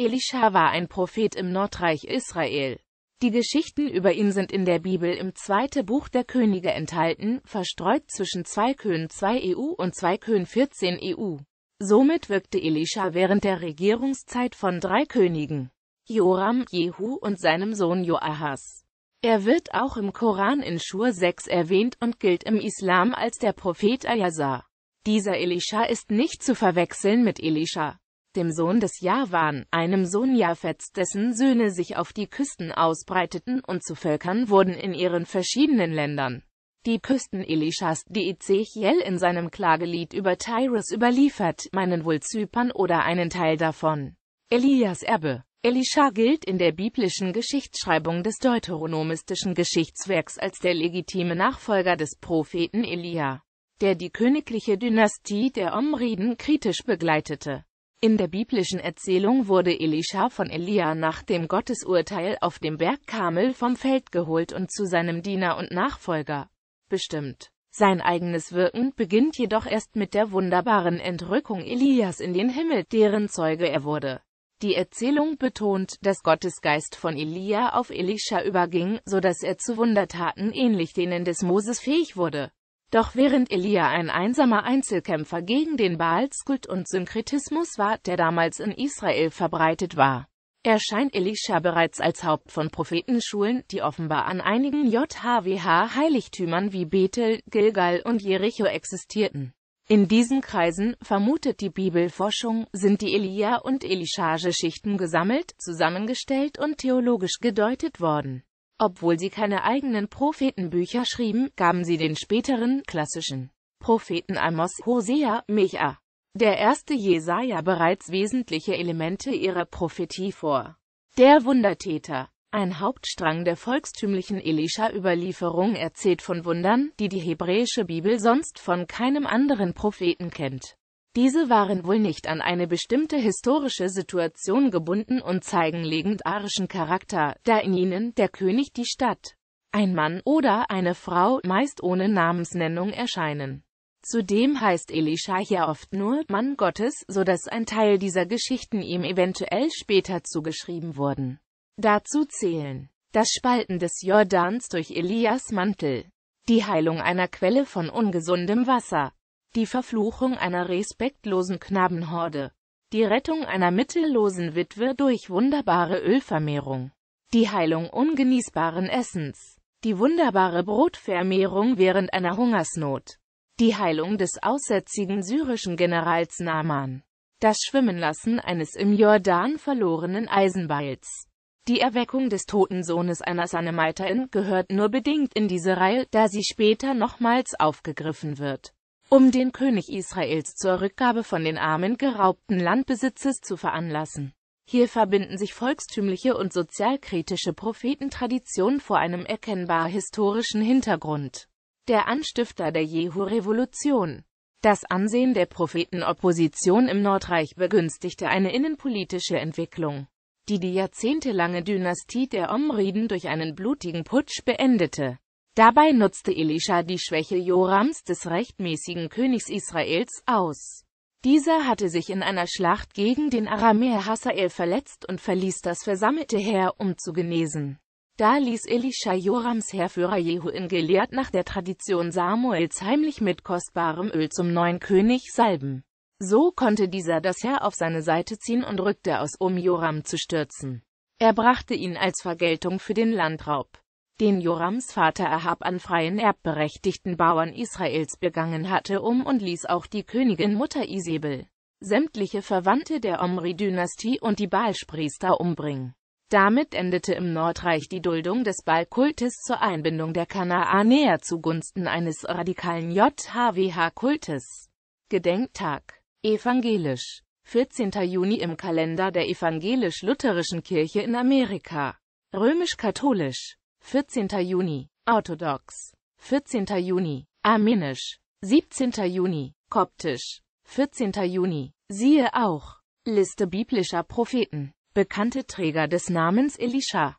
Elisha war ein Prophet im Nordreich Israel. Die Geschichten über ihn sind in der Bibel im zweiten Buch der Könige enthalten, verstreut zwischen 2 Kön 2 EU und 2 Kön 14 EU. Somit wirkte Elisha während der Regierungszeit von drei Königen, Joram, Jehu und seinem Sohn Joahas. Er wird auch im Koran in Schur 6 erwähnt und gilt im Islam als der Prophet Ayazar. Dieser Elisha ist nicht zu verwechseln mit Elisha, dem Sohn des Javan, einem Sohn Jafets, dessen Söhne sich auf die Küsten ausbreiteten und zu Völkern wurden in ihren verschiedenen Ländern. Die Küsten Elishas, die Ezechiel in seinem Klagelied über Tyrus überliefert, meinen wohl Zypern oder einen Teil davon. Elias Erbe Elisha gilt in der biblischen Geschichtsschreibung des deuteronomistischen Geschichtswerks als der legitime Nachfolger des Propheten Elia, der die königliche Dynastie der Omriden kritisch begleitete. In der biblischen Erzählung wurde Elisha von Elia nach dem Gottesurteil auf dem Berg Kamel vom Feld geholt und zu seinem Diener und Nachfolger bestimmt. Sein eigenes Wirken beginnt jedoch erst mit der wunderbaren Entrückung Elias in den Himmel, deren Zeuge er wurde. Die Erzählung betont, dass Gottes Geist von Elia auf Elisha überging, so dass er zu Wundertaten ähnlich denen des Moses fähig wurde. Doch während Elia ein einsamer Einzelkämpfer gegen den Baalskult und Synkretismus war, der damals in Israel verbreitet war, erscheint Elisha bereits als Haupt von Prophetenschulen, die offenbar an einigen JHWH-Heiligtümern wie Bethel, Gilgal und Jericho existierten. In diesen Kreisen, vermutet die Bibelforschung, sind die Elia- und Elishage-Schichten gesammelt, zusammengestellt und theologisch gedeutet worden. Obwohl sie keine eigenen Prophetenbücher schrieben, gaben sie den späteren, klassischen Propheten Amos, Hosea, Micha, der erste Jesaja bereits wesentliche Elemente ihrer Prophetie vor. Der Wundertäter ein Hauptstrang der volkstümlichen Elisha-Überlieferung erzählt von Wundern, die die hebräische Bibel sonst von keinem anderen Propheten kennt. Diese waren wohl nicht an eine bestimmte historische Situation gebunden und zeigen legendarischen Charakter, da in ihnen der König, die Stadt, ein Mann oder eine Frau, meist ohne Namensnennung erscheinen. Zudem heißt Elisha hier oft nur Mann Gottes, so dass ein Teil dieser Geschichten ihm eventuell später zugeschrieben wurden. Dazu zählen das Spalten des Jordans durch Elias Mantel, die Heilung einer Quelle von ungesundem Wasser, die Verfluchung einer respektlosen Knabenhorde, die Rettung einer mittellosen Witwe durch wunderbare Ölvermehrung, die Heilung ungenießbaren Essens, die wunderbare Brotvermehrung während einer Hungersnot, die Heilung des aussätzigen syrischen Generals Naman. das Schwimmenlassen eines im Jordan verlorenen Eisenbeils. Die Erweckung des toten Sohnes einer Sanemiterin gehört nur bedingt in diese Reihe, da sie später nochmals aufgegriffen wird um den König Israels zur Rückgabe von den armen geraubten Landbesitzes zu veranlassen. Hier verbinden sich volkstümliche und sozialkritische Prophetentraditionen vor einem erkennbar historischen Hintergrund. Der Anstifter der Jehu-Revolution das Ansehen der Prophetenopposition im Nordreich begünstigte eine innenpolitische Entwicklung, die die jahrzehntelange Dynastie der Omriden durch einen blutigen Putsch beendete. Dabei nutzte Elisha die Schwäche Jorams des rechtmäßigen Königs Israels aus. Dieser hatte sich in einer Schlacht gegen den Aramäer Hassael verletzt und verließ das versammelte Heer, um zu genesen. Da ließ Elisha Jorams Heerführer Jehu in Gelehrt nach der Tradition Samuels heimlich mit kostbarem Öl zum neuen König salben. So konnte dieser das Heer auf seine Seite ziehen und rückte aus, um Joram zu stürzen. Er brachte ihn als Vergeltung für den Landraub den Jorams Vater Ahab an freien erbberechtigten Bauern Israels begangen hatte, um und ließ auch die Königin Mutter Isabel, sämtliche Verwandte der Omri-Dynastie und die Baalspriester umbringen. Damit endete im Nordreich die Duldung des baal zur Einbindung der Kanaanäer zugunsten eines radikalen JHWH-Kultes. Gedenktag. Evangelisch. 14. Juni im Kalender der evangelisch-lutherischen Kirche in Amerika. Römisch-katholisch. 14. Juni, orthodox, 14. Juni, armenisch, 17. Juni, koptisch, 14. Juni, siehe auch, Liste biblischer Propheten, bekannte Träger des Namens Elisha,